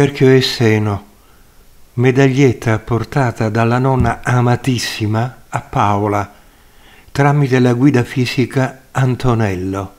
cerchio e seno, medaglietta portata dalla nonna amatissima a Paola tramite la guida fisica Antonello.